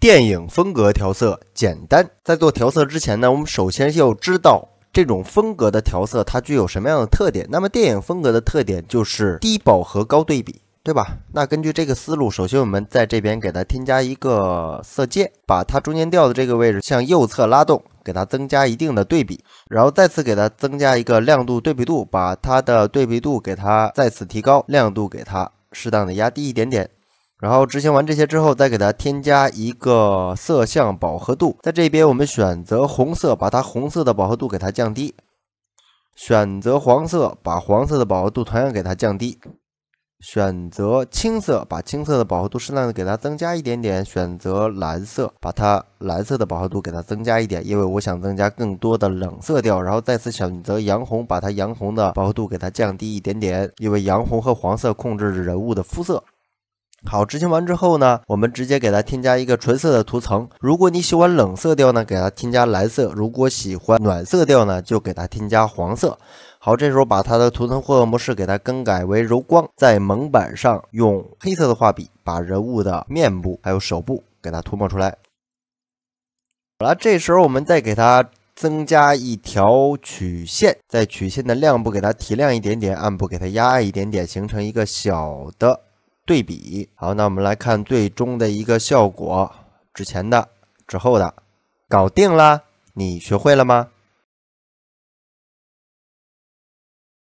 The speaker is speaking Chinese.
电影风格调色简单，在做调色之前呢，我们首先要知道这种风格的调色它具有什么样的特点。那么电影风格的特点就是低饱和高对比，对吧？那根据这个思路，首先我们在这边给它添加一个色阶，把它中间调的这个位置向右侧拉动，给它增加一定的对比，然后再次给它增加一个亮度对比度，把它的对比度给它再次提高，亮度给它适当的压低一点点。然后执行完这些之后，再给它添加一个色相饱和度。在这边，我们选择红色，把它红色的饱和度给它降低；选择黄色，把黄色的饱和度同样给它降低；选择青色，把青色的饱和度适当的给它增加一点点；选择蓝色，把它蓝色的饱和度给它增加一点，因为我想增加更多的冷色调。然后再次选择洋红，把它洋红的饱和度给它降低一点点，因为洋红和黄色控制人物的肤色。好，执行完之后呢，我们直接给它添加一个纯色的图层。如果你喜欢冷色调呢，给它添加蓝色；如果喜欢暖色调呢，就给它添加黄色。好，这时候把它的图层混合模式给它更改为柔光，在蒙版上用黑色的画笔把人物的面部还有手部给它涂抹出来。好了，这时候我们再给它增加一条曲线，在曲线的亮部给它提亮一点点，暗部给它压暗一点点，形成一个小的。对比好，那我们来看最终的一个效果，之前的、之后的，搞定啦！你学会了吗？